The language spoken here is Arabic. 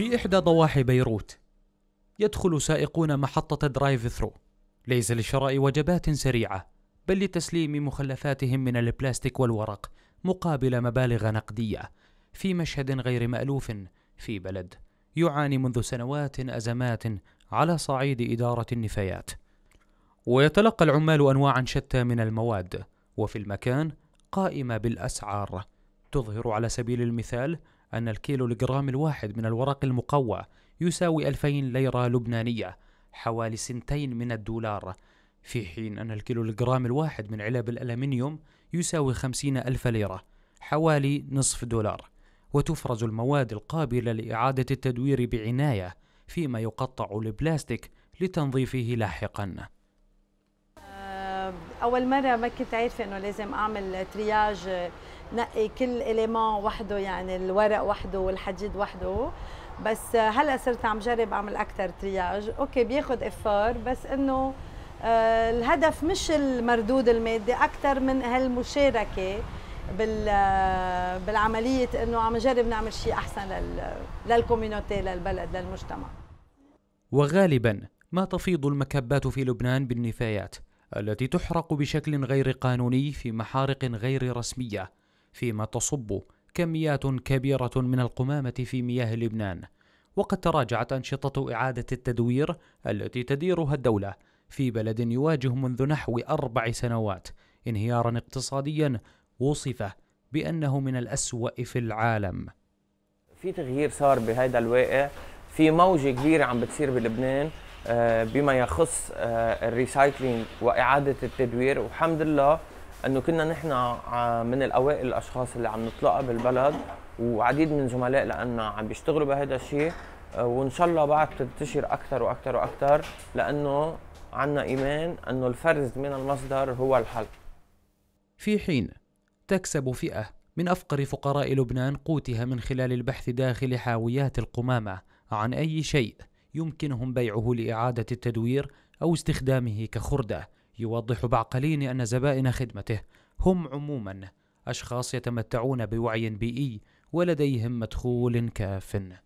في إحدى ضواحي بيروت يدخل سائقون محطة درايف ثرو ليس لشراء وجبات سريعة بل لتسليم مخلفاتهم من البلاستيك والورق مقابل مبالغ نقدية في مشهد غير مألوف في بلد يعاني منذ سنوات أزمات على صعيد إدارة النفايات ويتلقى العمال أنواعا شتى من المواد وفي المكان قائمة بالأسعار تظهر على سبيل المثال أن الكيلو الجرام الواحد من الورق المقوى يساوي 2000 ليرة لبنانية حوالي سنتين من الدولار في حين أن الكيلو الجرام الواحد من علب الألمنيوم يساوي 50 ألف ليرة حوالي نصف دولار وتفرز المواد القابلة لإعادة التدوير بعناية فيما يقطع البلاستيك لتنظيفه لاحقا أول مرة ما كنت عارفة أنه لازم أعمل ترياج نقي كل اليمون وحده يعني الورق وحده والحديد وحده بس هلا صرت عم جرب اعمل اكثر ترياج اوكي بياخذ افار بس انه آه، الهدف مش المردود المادي اكثر من هالمشاركه بال آه، بالعمليه انه عم نجرب نعمل شيء احسن لل للكوميونتي للبلد للمجتمع وغالبا ما تفيض المكبات في لبنان بالنفايات التي تحرق بشكل غير قانوني في محارق غير رسميه فيما تصب كميات كبيرة من القمامة في مياه لبنان وقد تراجعت أنشطة إعادة التدوير التي تديرها الدولة في بلد يواجه منذ نحو أربع سنوات انهيارا اقتصاديا وصف بأنه من الأسوأ في العالم في تغيير صار بهذا الواقع في موجة كبيرة عم بتصير بلبنان آه، بما يخص آه، الريسايكلينج وإعادة التدوير والحمد لله انه كنا نحن من الاوائل الاشخاص اللي عم نطلقها بالبلد وعديد من زملاء لنا عم بيشتغلوا بهذا الشيء وان شاء الله بعد تنتشر اكثر واكثر واكثر لانه عندنا ايمان انه الفرز من المصدر هو الحل. في حين تكسب فئه من افقر فقراء لبنان قوتها من خلال البحث داخل حاويات القمامه عن اي شيء يمكنهم بيعه لاعاده التدوير او استخدامه كخرده. يوضح بعقلين أن زبائن خدمته هم عموما أشخاص يتمتعون بوعي بيئي ولديهم مدخول كافٍ